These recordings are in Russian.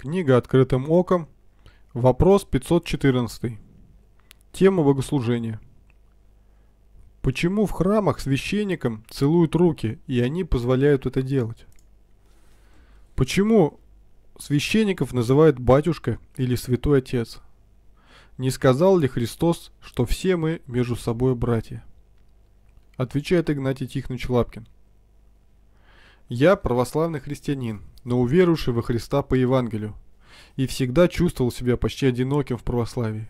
Книга «Открытым оком». Вопрос 514. Тема богослужения. Почему в храмах священникам целуют руки, и они позволяют это делать? Почему священников называют батюшка или святой отец? Не сказал ли Христос, что все мы между собой братья? Отвечает Игнатий Тихонович Лапкин. Я православный христианин, но уверовавший во Христа по Евангелию, и всегда чувствовал себя почти одиноким в православии.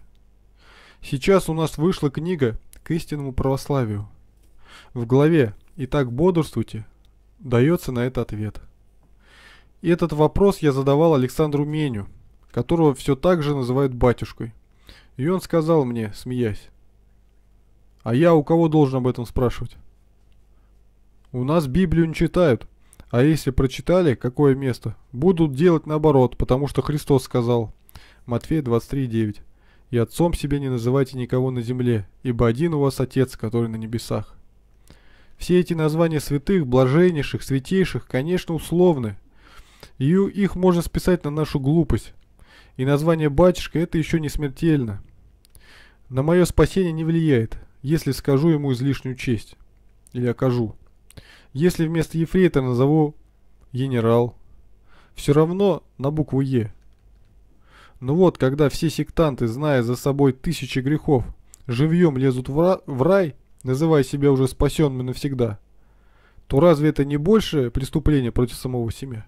Сейчас у нас вышла книга к истинному православию. В главе «Итак бодрствуйте» дается на это ответ. И этот вопрос я задавал Александру Меню, которого все так же называют батюшкой. И он сказал мне, смеясь, «А я у кого должен об этом спрашивать?» «У нас Библию не читают», а если прочитали, какое место? Будут делать наоборот, потому что Христос сказал. Матфея 23,9. «И отцом себе не называйте никого на земле, ибо один у вас Отец, который на небесах». Все эти названия святых, блаженнейших, святейших, конечно, условны. И их можно списать на нашу глупость. И название батюшка это еще не смертельно. На мое спасение не влияет, если скажу ему излишнюю честь. Или окажу. Если вместо ефрейтора назову генерал, все равно на букву «Е». Ну вот, когда все сектанты, зная за собой тысячи грехов, живьем лезут в рай, называя себя уже спасенными навсегда, то разве это не большее преступление против самого себя?